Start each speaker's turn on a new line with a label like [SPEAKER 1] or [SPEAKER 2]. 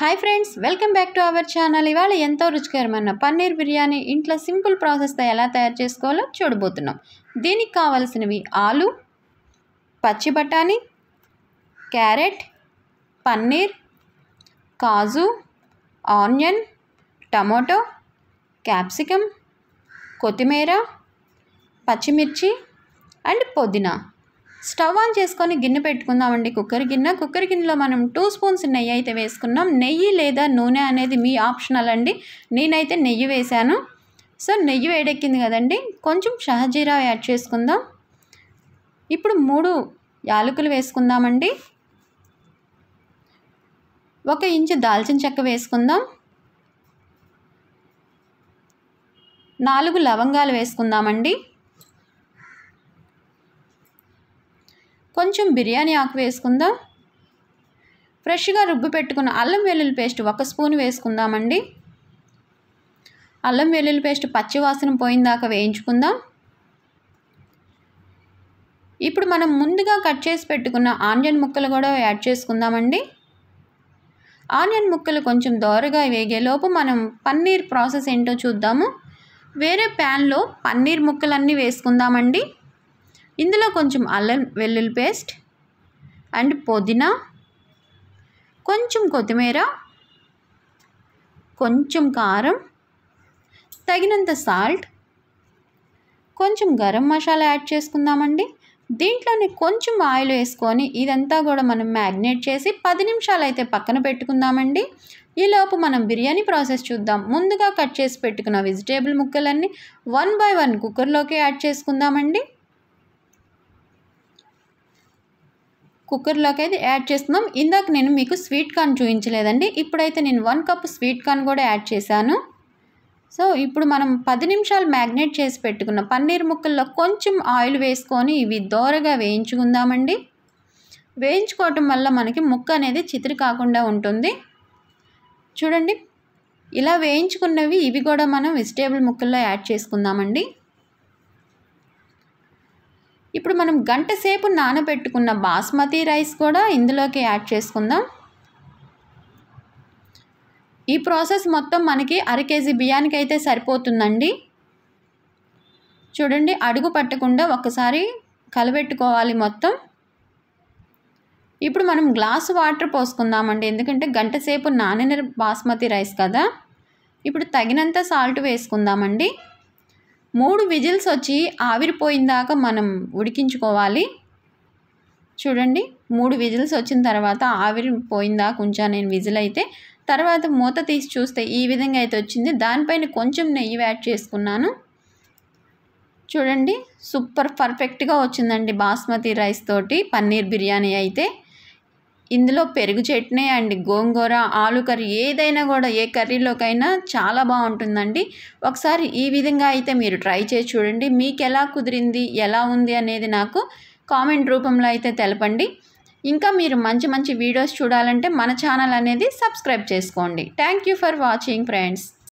[SPEAKER 1] hi friends welcome back to our channel ఇవాళ ఎంతో రుచికరమైన పన్నీర్ బిర్యానీ ఇంట్లో సింపుల్ ప్రాసెస్తో ఎలా తయారు చేసుకోవాలో చూడబోతున్నాం దీనికి కావలసినవి ఆలు పచ్చి బఠానీ క్యారెట్ పన్నీర్ కాజు ఆనియన్ టమోటో క్యాప్సికమ్ కొత్తిమీర పచ్చిమిర్చి అండ్ పుదీనా స్టవ్ ఆన్ చేసుకొని గిన్నె పెట్టుకుందామండి కుక్కర్ గిన్నె కుక్కర్ గిన్నెలో మనం టూ స్పూన్స్ నెయ్యి అయితే వేసుకున్నాం నెయ్యి లేదా నూనె అనేది మీ ఆప్షనల్ అండి నేనైతే నెయ్యి వేశాను సో నెయ్యి వేడెక్కింది కదండి కొంచెం షహజీరా యాడ్ చేసుకుందాం ఇప్పుడు మూడు యాలకులు వేసుకుందామండి ఒక ఇంచు దాల్చిన చెక్క వేసుకుందాం నాలుగు లవంగాలు వేసుకుందామండి కొంచెం బిర్యానీ ఆకు వేసుకుందాం ఫ్రెష్గా రుబ్బు పెట్టుకున్న అల్లం వెల్లుల్లి పేస్ట్ ఒక స్పూన్ వేసుకుందామండి అల్లం వెల్లుల్లి పేస్ట్ పచ్చివాసన పోయిందాకా వేయించుకుందాం ఇప్పుడు మనం ముందుగా కట్ చేసి పెట్టుకున్న ఆనియన్ ముక్కలు కూడా యాడ్ చేసుకుందామండి ఆనియన్ ముక్కలు కొంచెం దోరగా వేగేలోపు మనం పన్నీర్ ప్రాసెస్ ఏంటో చూద్దాము వేరే ప్యాన్లో పన్నీర్ ముక్కలన్నీ వేసుకుందామండి ఇందులో కొంచెం అల్లం వెల్లుల్లి పేస్ట్ అండ్ పుదీనా కొంచెం కొత్తిమీర కొంచెం కారం తగినంత సాల్ట్ కొంచెం గరం మసాలా యాడ్ చేసుకుందామండి దీంట్లోనే కొంచెం ఆయిల్ వేసుకొని ఇదంతా కూడా మనం మ్యాగ్నేట్ చేసి పది నిమిషాలు అయితే పక్కన పెట్టుకుందామండి ఈలోపు మనం బిర్యానీ ప్రాసెస్ చూద్దాం ముందుగా కట్ చేసి పెట్టుకున్న వెజిటేబుల్ ముక్కలన్నీ వన్ బై వన్ కుక్కర్లోకి యాడ్ చేసుకుందామండి కుక్కర్లోకి అయితే యాడ్ చేస్తున్నాం ఇందాక నేను మీకు స్వీట్ కార్న్ చూపించలేదండి ఇప్పుడైతే నేను వన్ కప్ స్వీట్ కార్న్ కూడా యాడ్ చేశాను సో ఇప్పుడు మనం పది నిమిషాలు మ్యాగ్నేట్ చేసి పెట్టుకున్న పన్నీర్ ముక్కల్లో కొంచెం ఆయిల్ వేసుకొని ఇవి దోరగా వేయించుకుందామండి వేయించుకోవటం వల్ల మనకి ముక్క అనేది చిత్రి కాకుండా ఉంటుంది చూడండి ఇలా వేయించుకున్నవి ఇవి కూడా మనం వెజిటేబుల్ ముక్కల్లో యాడ్ చేసుకుందామండి ఇప్పుడు మనం గంట సేపు నానబెట్టుకున్న బాస్మతి రైస్ కూడా ఇందులోకి యాడ్ చేసుకుందాం ఈ ప్రాసెస్ మొత్తం మనకి అర కేజీ బియ్యానికి అయితే సరిపోతుందండి చూడండి అడుగు పట్టకుండా ఒక్కసారి కలబెట్టుకోవాలి మొత్తం ఇప్పుడు మనం గ్లాస్ వాటర్ పోసుకుందామండి ఎందుకంటే గంట సేపు నానిన బాస్మతి రైస్ కదా ఇప్పుడు తగినంత సాల్ట్ వేసుకుందామండి మూడు విజిల్స్ వచ్చి ఆవిరిపోయిందాక మనం ఉడికించుకోవాలి చూడండి మూడు విజిల్స్ వచ్చిన తర్వాత ఆవిరిపోయిందాక ఉంచా నేను విజిల్ అయితే తర్వాత మూత తీసి చూస్తే ఈ విధంగా అయితే వచ్చింది దానిపైన కొంచెం నెయ్యి యాడ్ చేసుకున్నాను చూడండి సూపర్ పర్ఫెక్ట్గా వచ్చిందండి బాస్మతి రైస్ తోటి పన్నీర్ బిర్యానీ అయితే ఇందులో పెరుగు చట్నీ అండ్ గోంగూర ఆలు కర్రీ ఏదైనా కూడా ఏ కర్రీలోకైనా చాలా బాగుంటుందండి ఒకసారి ఈ విధంగా అయితే మీరు ట్రై చేసి చూడండి మీకు ఎలా కుదిరింది ఎలా ఉంది అనేది నాకు కామెంట్ రూపంలో అయితే తెలపండి ఇంకా మీరు మంచి మంచి వీడియోస్ చూడాలంటే మన ఛానల్ అనేది సబ్స్క్రైబ్ చేసుకోండి thank you for watching friends